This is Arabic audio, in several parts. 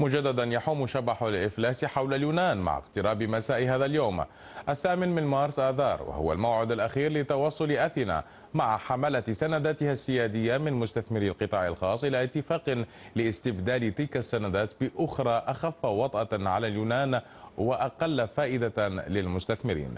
مجددا يحوم شبح الإفلاس حول اليونان مع اقتراب مساء هذا اليوم الثامن من مارس آذار وهو الموعد الأخير لتوصل أثينا مع حملة سنداتها السيادية من مستثمري القطاع الخاص إلى اتفاق لاستبدال تلك السندات بأخرى أخف وطأة على اليونان وأقل فائدة للمستثمرين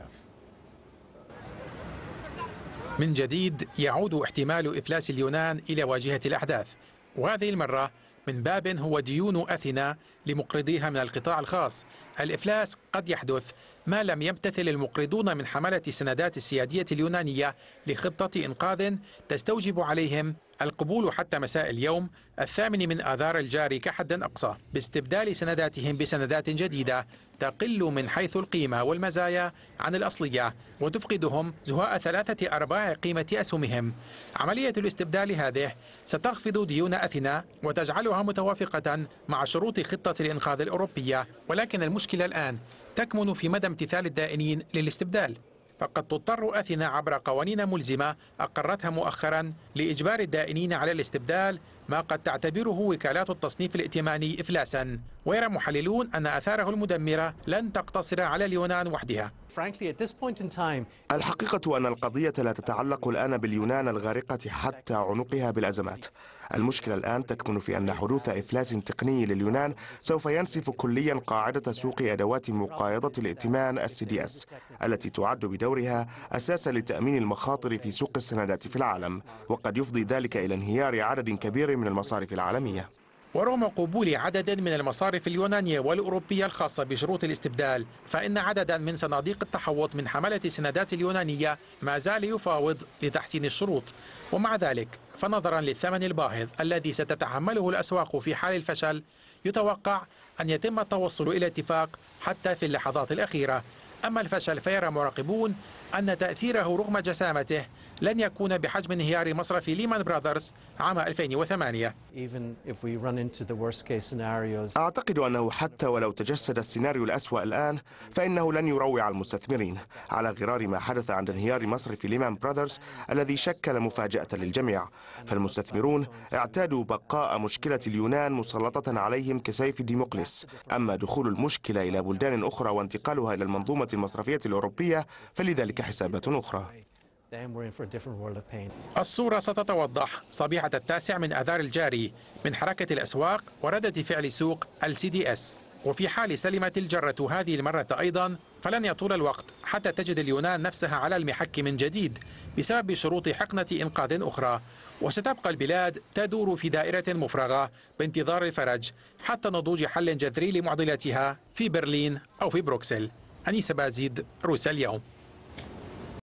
من جديد يعود احتمال إفلاس اليونان إلى واجهة الأحداث وهذه المرة من باب هو ديون أثينا لمقرضيها من القطاع الخاص الإفلاس قد يحدث ما لم يمتثل المقرضون من حملة السندات السيادية اليونانية لخطة إنقاذ تستوجب عليهم القبول حتى مساء اليوم الثامن من آذار الجاري كحد أقصى باستبدال سنداتهم بسندات جديدة تقل من حيث القيمة والمزايا عن الأصلية وتفقدهم زهاء ثلاثة أرباع قيمة أسهمهم عملية الاستبدال هذه ستخفض ديون أثينا وتجعلها متوافقة مع شروط خطة الإنقاذ الأوروبية ولكن المشكلة الآن تكمن في مدى امتثال الدائنين للاستبدال فقد تضطر أثينا عبر قوانين ملزمة أقرتها مؤخرا لإجبار الدائنين على الاستبدال ما قد تعتبره وكالات التصنيف الائتماني إفلاسا ويرى محللون أن آثاره المدمرة لن تقتصر على اليونان وحدها الحقيقة أن القضية لا تتعلق الآن باليونان الغارقة حتى عنقها بالأزمات المشكلة الآن تكمن في أن حدوث إفلاس تقني لليونان سوف ينسف كليا قاعدة سوق أدوات مقايضة الائتمان السي دي اس التي تعد بدورها أساسا لتأمين المخاطر في سوق السندات في العالم وقد يفضي ذلك إلى انهيار عدد كبير من المصارف العالمية ورغم قبول عدد من المصارف اليونانية والأوروبية الخاصة بشروط الاستبدال فإن عددا من صناديق التحوط من حملة السندات اليونانية ما زال يفاوض لتحسين الشروط ومع ذلك فنظرا للثمن الباهظ الذي ستتحمله الأسواق في حال الفشل يتوقع أن يتم التوصل إلى اتفاق حتى في اللحظات الأخيرة أما الفشل فيرى مراقبون أن تأثيره رغم جسامته لن يكون بحجم انهيار مصرف ليمان برادرز عام 2008 أعتقد أنه حتى ولو تجسد السيناريو الأسوأ الآن فإنه لن يروع المستثمرين على غرار ما حدث عند انهيار مصرف ليمان برادرز الذي شكل مفاجأة للجميع فالمستثمرون اعتادوا بقاء مشكلة اليونان مسلطة عليهم كسيف ديموقليس أما دخول المشكلة إلى بلدان أخرى وانتقالها إلى المنظومة المصرفية الأوروبية فلذلك حسابات أخرى الصورة ستتوضح صبيحة التاسع من آذار الجاري من حركة الأسواق وردة فعل سوق ال اس وفي حال سلمت الجرة هذه المرة أيضا فلن يطول الوقت حتى تجد اليونان نفسها على المحك من جديد بسبب شروط حقنة إنقاذ أخرى وستبقى البلاد تدور في دائرة مفرغة بانتظار الفرج حتى نضوج حل جذري لمعضلتها في برلين أو في بروكسل أنيس بازيد روسيا اليوم